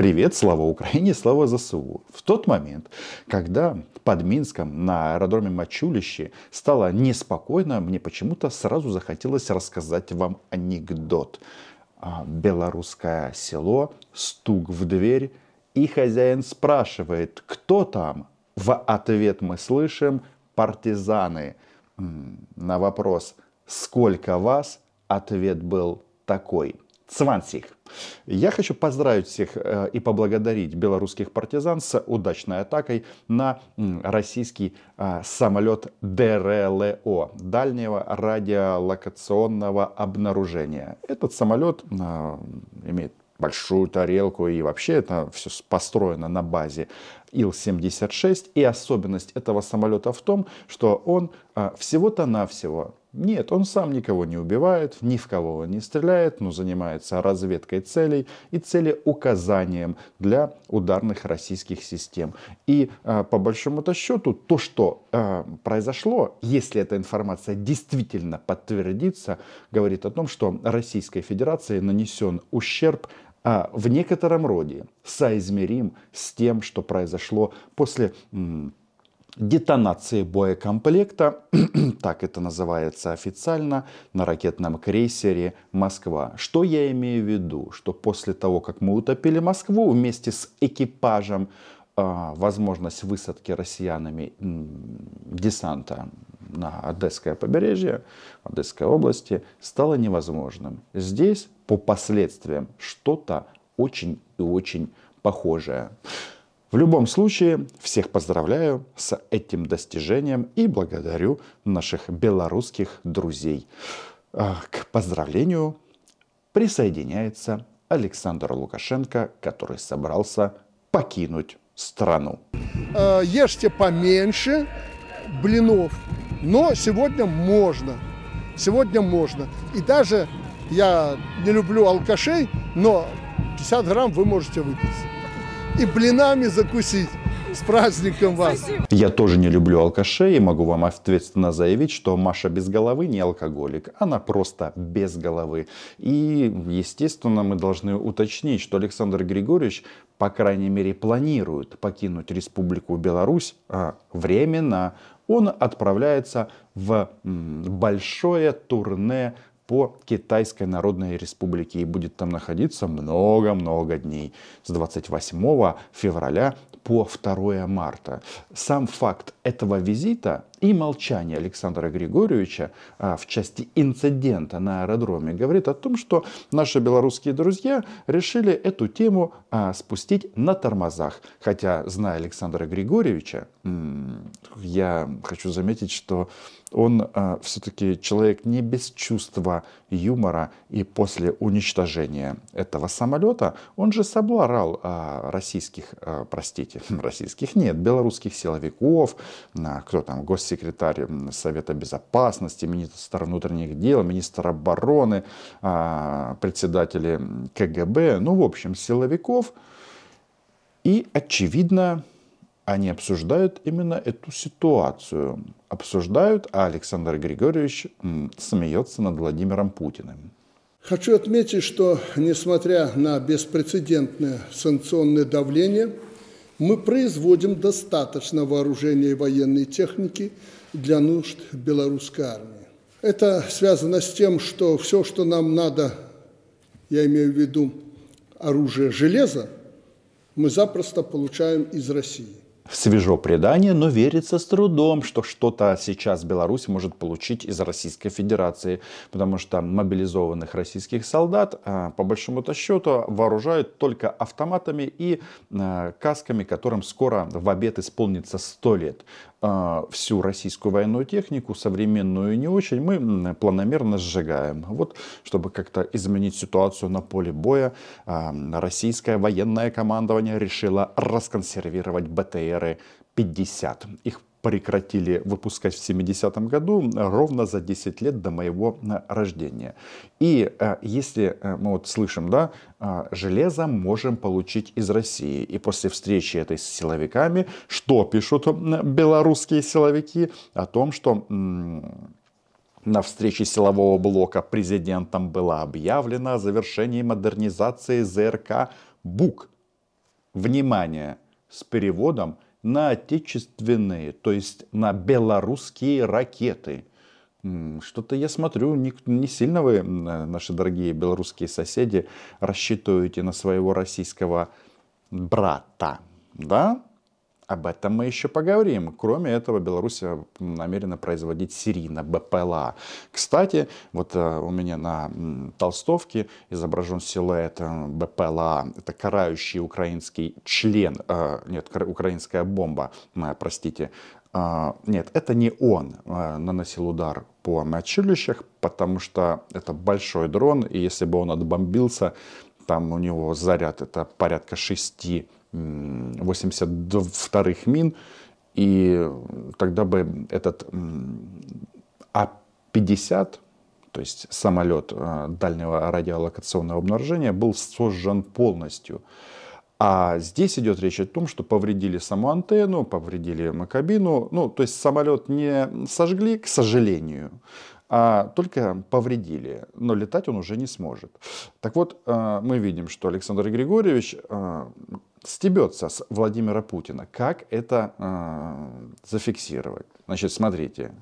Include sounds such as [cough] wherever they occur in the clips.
Привет, слава Украине, слава ЗСУ. В тот момент, когда под Минском на аэродроме Мачулище стало неспокойно, мне почему-то сразу захотелось рассказать вам анекдот. А, белорусское село, стук в дверь, и хозяин спрашивает, кто там? В ответ мы слышим партизаны. На вопрос, сколько вас, ответ был такой – Цвансих. Я хочу поздравить всех э, и поблагодарить белорусских партизан с удачной атакой на российский э, самолет ДРЛО, дальнего радиолокационного обнаружения. Этот самолет э, имеет большую тарелку и вообще это все построено на базе Ил-76. И особенность этого самолета в том, что он а, всего-то навсего нет, он сам никого не убивает, ни в кого он не стреляет, но занимается разведкой целей и целеуказанием для ударных российских систем. И а, по большому-то счету то, что а, произошло, если эта информация действительно подтвердится, говорит о том, что Российской Федерации нанесен ущерб а в некотором роде соизмерим с тем, что произошло после детонации боекомплекта, [clears throat] так это называется официально, на ракетном крейсере «Москва». Что я имею в виду? Что после того, как мы утопили Москву вместе с экипажем, а, возможность высадки россиянами десанта на Одесское побережье, Одесской области, стало невозможным. Здесь по последствиям что-то очень и очень похожее. В любом случае, всех поздравляю с этим достижением и благодарю наших белорусских друзей. А, к поздравлению присоединяется Александр Лукашенко, который собрался покинуть страну. Э, ешьте поменьше блинов, но сегодня можно. Сегодня можно. И даже я не люблю алкашей, но 50 грамм вы можете выпить. И блинами закусить. С праздником вас! Спасибо. Я тоже не люблю алкашей и могу вам ответственно заявить, что Маша без головы не алкоголик. Она просто без головы. И, естественно, мы должны уточнить, что Александр Григорьевич, по крайней мере, планирует покинуть Республику Беларусь а, временно. Он отправляется в большое турне по Китайской Народной Республике и будет там находиться много-много дней с 28 февраля по 2 марта. Сам факт этого визита и молчание Александра Григорьевича а, в части инцидента на аэродроме говорит о том, что наши белорусские друзья решили эту тему а, спустить на тормозах. Хотя, зная Александра Григорьевича, я хочу заметить, что он а, все-таки человек не без чувства юмора. И после уничтожения этого самолета он же собрал э, российских, простите, [laughs] российских нет, белорусских силовиков, кто там, гос секретарь Совета Безопасности, министр внутренних дел, министр обороны, а, председатели КГБ, ну, в общем, силовиков. И, очевидно, они обсуждают именно эту ситуацию. Обсуждают, а Александр Григорьевич смеется над Владимиром Путиным. Хочу отметить, что несмотря на беспрецедентное санкционное давление – мы производим достаточно вооружения и военной техники для нужд белорусской армии. Это связано с тем, что все, что нам надо, я имею в виду оружие железа, мы запросто получаем из России свежо предание, но верится с трудом, что что-то сейчас Беларусь может получить из Российской Федерации, потому что мобилизованных российских солдат, а, по большому-то счету, вооружают только автоматами и а, касками, которым скоро в обед исполнится 100 лет. А, всю российскую военную технику, современную и не очень, мы планомерно сжигаем. Вот, чтобы как-то изменить ситуацию на поле боя, а, российское военное командование решило расконсервировать БТРы 50. Их прекратили выпускать в 70-м году, э, ровно за 10 лет до моего э, рождения. И э, если мы вот слышим, да, железо можем получить из России. И после встречи этой с силовиками, что пишут белорусские силовики? О том, что на встрече силового блока президентом было объявлено о завершении модернизации ЗРК «БУК». Внимание! С переводом – на отечественные, то есть на белорусские ракеты. Что-то я смотрю, не, не сильно вы, э, наши дорогие белорусские соседи, рассчитываете на своего российского брата, да? Об этом мы еще поговорим. Кроме этого, Беларусь э, намерена производить серийно БПЛА. Кстати, вот э, у меня на толстовке изображен силуэт э, БПЛА. Это карающий украинский член, нет, украинская бомба, простите, нет, это не он наносил удар по мочилищах, потому что это большой дрон, и если бы он отбомбился, там у него заряд это порядка 6 82-х мин, и тогда бы этот А-50, то есть самолет э, дальнего радиолокационного обнаружения, был сожжен полностью. А здесь идет речь о том, что повредили саму антенну, повредили кабину. Ну, то есть самолет не сожгли, к сожалению а только повредили, но летать он уже не сможет. Так вот, э, мы видим, что Александр Григорьевич э, стебется с Владимира Путина. Как это э, зафиксировать? Значит, смотрите,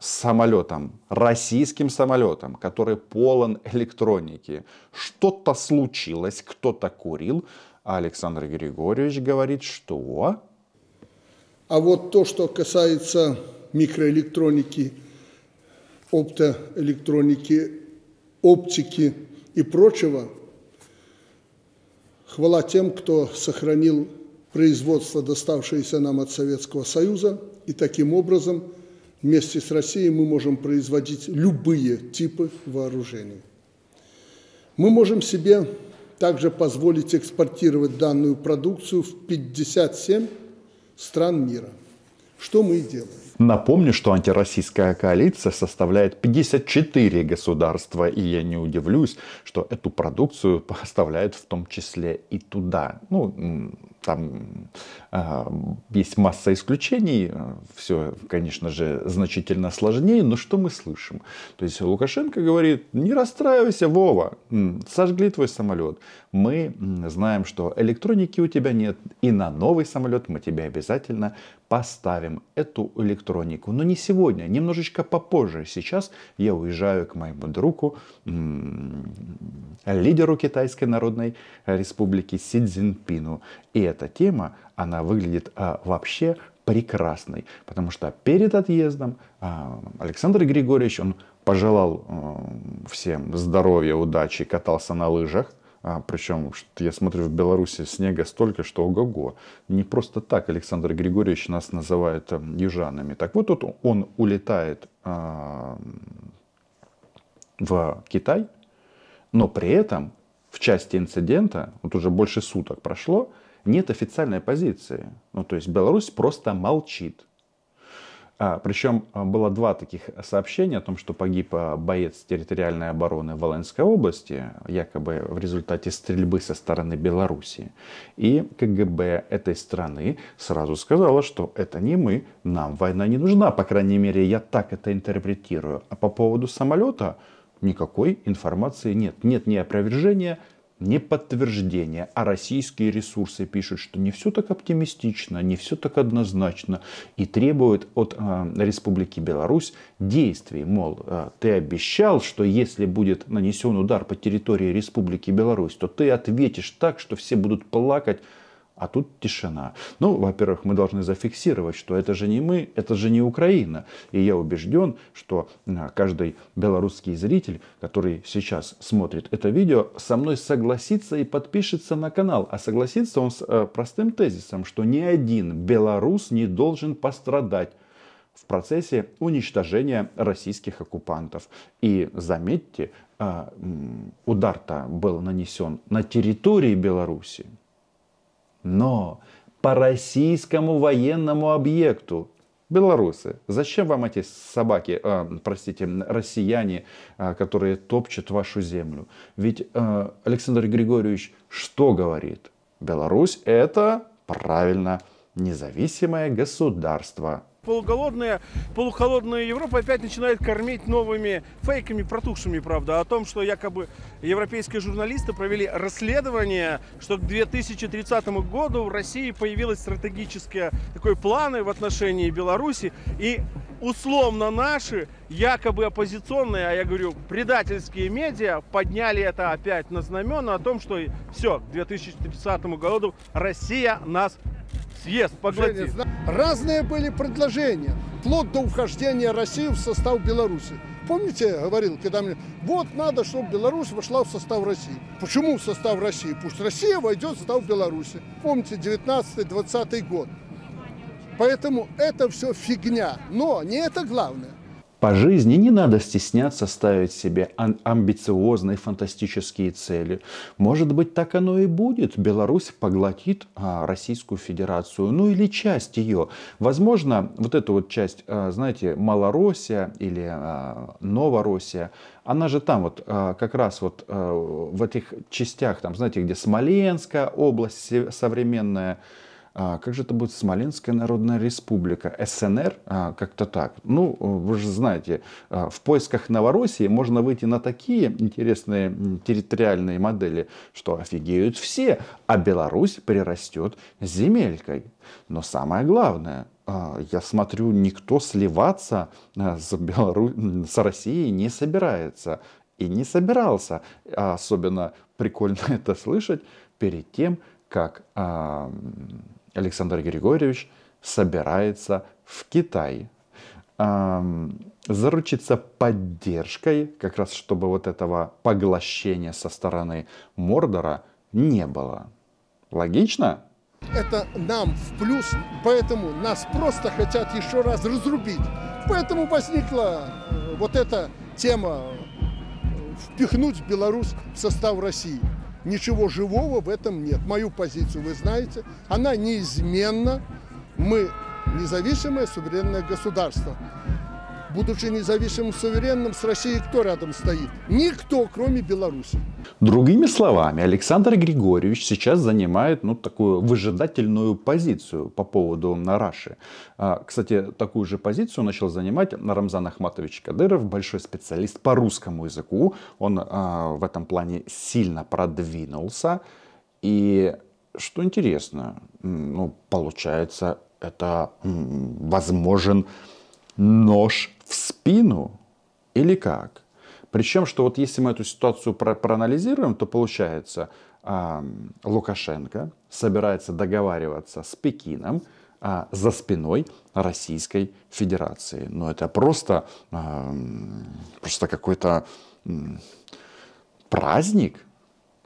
с самолетом, российским самолетом, который полон электроники. Что-то случилось, кто-то курил, а Александр Григорьевич говорит, что... А вот то, что касается микроэлектроники – оптоэлектроники, оптики и прочего. Хвала тем, кто сохранил производство, доставшееся нам от Советского Союза, и таким образом вместе с Россией мы можем производить любые типы вооружений. Мы можем себе также позволить экспортировать данную продукцию в 57 стран мира. Что мы и делаем. Напомню, что антироссийская коалиция составляет 54 государства, и я не удивлюсь, что эту продукцию [laughs] поставляют в том числе и туда. Ну, там э, есть масса исключений, все, конечно же, значительно сложнее, но что мы слышим? То есть Лукашенко говорит, не расстраивайся, Вова, сожгли твой самолет. Мы знаем, что электроники у тебя нет, и на новый самолет мы тебе обязательно поставим эту электронику. Но не сегодня, немножечко попозже. Сейчас я уезжаю к моему другу, лидеру Китайской Народной Республики Си Цзиньпину. И эта тема, она выглядит а, вообще прекрасной, потому что перед отъездом а, Александр Григорьевич, он пожелал а, всем здоровья, удачи, катался на лыжах, а, причем, я смотрю, в Беларуси снега столько, что ого-го. Не просто так Александр Григорьевич нас называет а, южанами. Так вот, тут он улетает а, в Китай, но при этом в части инцидента, вот уже больше суток прошло, нет официальной позиции. Ну, то есть Беларусь просто молчит. А, причем а, было два таких сообщения о том, что погиб а, боец территориальной обороны Волынской области, якобы в результате стрельбы со стороны Беларуси. И КГБ этой страны сразу сказала, что это не мы, нам война не нужна, по крайней мере, я так это интерпретирую. А по поводу самолета никакой информации нет. Нет ни опровержения, не подтверждение, а российские ресурсы пишут, что не все так оптимистично, не все так однозначно и требуют от э, Республики Беларусь действий. Мол, э, ты обещал, что если будет нанесен удар по территории Республики Беларусь, то ты ответишь так, что все будут плакать а тут тишина. Ну, во-первых, мы должны зафиксировать, что это же не мы, это же не Украина. И я убежден, что э, каждый белорусский зритель, который сейчас смотрит это видео, со мной согласится и подпишется на канал. А согласится он с э, простым тезисом, что ни один белорус не должен пострадать в процессе уничтожения российских оккупантов. И заметьте, э, удар-то был нанесен на территории Беларуси, но по российскому военному объекту Белорусы, зачем вам эти собаки, э, простите, россияне, э, которые топчут вашу землю? Ведь э, Александр Григорьевич что говорит? Беларусь это, правильно, независимое государство полуголодная, полухолодная Европа опять начинает кормить новыми фейками, протухшими, правда, о том, что якобы европейские журналисты провели расследование, что к 2030 году в России появилось стратегическое такое планы в отношении Беларуси, и условно наши, якобы оппозиционные, а я говорю, предательские медиа подняли это опять на знамена о том, что все, к 2030 году Россия нас съест, поглотит. Разные были предложения, вплоть до ухождения России в состав Беларуси. Помните, я говорил, когда мне, вот надо, чтобы Беларусь вошла в состав России. Почему в состав России? Пусть Россия войдет в состав Беларуси. Помните, 19-20 год. Поэтому это все фигня. Но не это главное по жизни, не надо стесняться ставить себе амбициозные фантастические цели. Может быть, так оно и будет. Беларусь поглотит а, Российскую Федерацию, ну или часть ее. Возможно, вот эта вот часть, а, знаете, Малороссия или а, Новороссия, она же там вот а, как раз вот а, в этих частях, там, знаете, где Смоленская область современная, а, как же это будет Смоленская Народная Республика, СНР, а, как-то так. Ну, вы же знаете, а, в поисках Новороссии можно выйти на такие интересные территориальные модели, что офигеют все, а Беларусь прирастет земелькой. Но самое главное, я смотрю, никто сливаться с, Белару... с Россией не собирается. И не собирался. Особенно прикольно [laughs] это слышать перед тем, как... А Александр Григорьевич собирается в Китай заручиться поддержкой, как раз чтобы вот этого поглощения со стороны Мордора не было. Логично? Это нам в плюс, поэтому нас просто хотят еще раз разрубить. Поэтому возникла э, вот эта тема э, впихнуть Беларусь в состав России. Ничего живого в этом нет. Мою позицию вы знаете. Она неизменна. Мы независимое суверенное государство будучи независимым суверенным, с Россией кто рядом стоит? Никто, кроме Беларуси. Другими словами, Александр Григорьевич сейчас занимает ну, такую выжидательную позицию по поводу Нараши. А, кстати, такую же позицию начал занимать Рамзан Ахматович Кадыров, большой специалист по русскому языку. Он а, в этом плане сильно продвинулся. И что интересно, ну, получается, это возможен нож в спину или как? Причем, что вот если мы эту ситуацию про проанализируем, то получается, э, Лукашенко собирается договариваться с Пекином э, за спиной Российской Федерации. Но ну, это просто, э, просто какой-то э, праздник.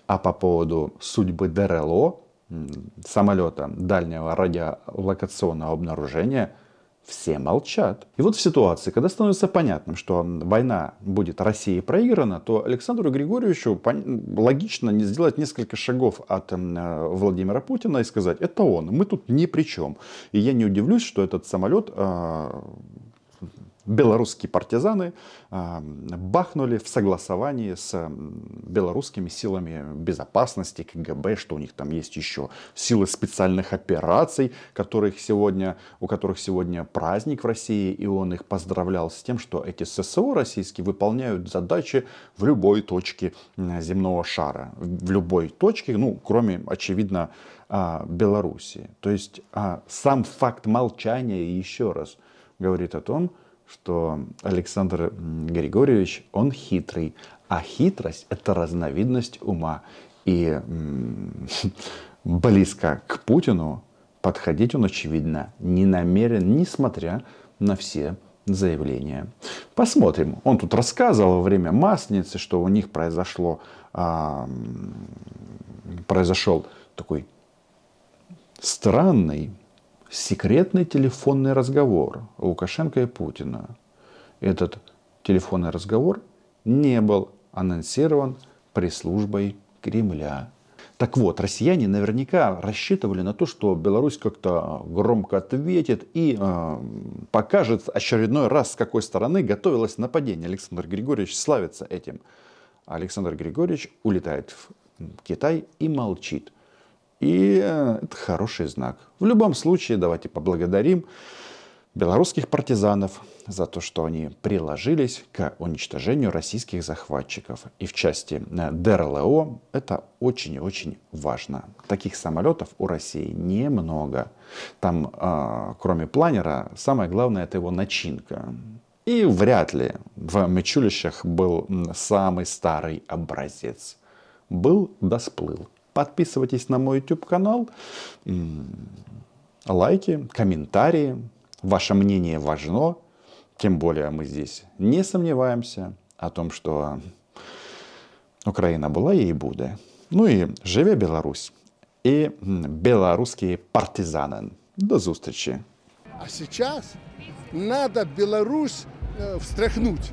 А по поводу судьбы ДРЛО, самолета дальнего радиолокационного обнаружения – все молчат. И вот в ситуации, когда становится понятным, что война будет России проиграна, то Александру Григорьевичу логично сделать несколько шагов от эм, э, Владимира Путина и сказать, это он, мы тут ни при чем. И я не удивлюсь, что этот самолет а, белорусские партизаны а, бахнули в согласовании с белорусскими силами безопасности, КГБ, что у них там есть еще силы специальных операций, которых сегодня, у которых сегодня праздник в России, и он их поздравлял с тем, что эти ССО российские выполняют задачи в любой точке земного шара, в любой точке, ну, кроме, очевидно, а, Белоруссии. То есть а, сам факт молчания, еще раз, говорит о том, что Александр Григорьевич, он хитрый, а хитрость – это разновидность ума. И [laughs] близко к Путину подходить он, очевидно, не намерен, несмотря на все заявления. Посмотрим. Он тут рассказывал во время Масленицы, что у них произошло, а, произошел такой странный секретный телефонный разговор Лукашенко и Путина. Этот телефонный разговор не был анонсирован пресс-службой Кремля. Так вот, россияне наверняка рассчитывали на то, что Беларусь как-то громко ответит и э, покажет очередной раз, с какой стороны готовилось нападение. Александр Григорьевич славится этим. Александр Григорьевич улетает в Китай и молчит. И э, это хороший знак. В любом случае, давайте поблагодарим белорусских партизанов за то, что они приложились к уничтожению российских захватчиков. И в части э, ДРЛО это очень и очень важно. Таких самолетов у России немного. Там, э, кроме планера, самое главное это его начинка. И вряд ли в мечулищах был самый старый образец. Был да Подписывайтесь на мой YouTube-канал. Лайки, комментарии. Ваше мнение важно. Тем более мы здесь не сомневаемся о том, что Украина была и будет. Ну и живе Беларусь и білоруські партизаны До встречи. А сейчас надо Беларусь э, встряхнуть.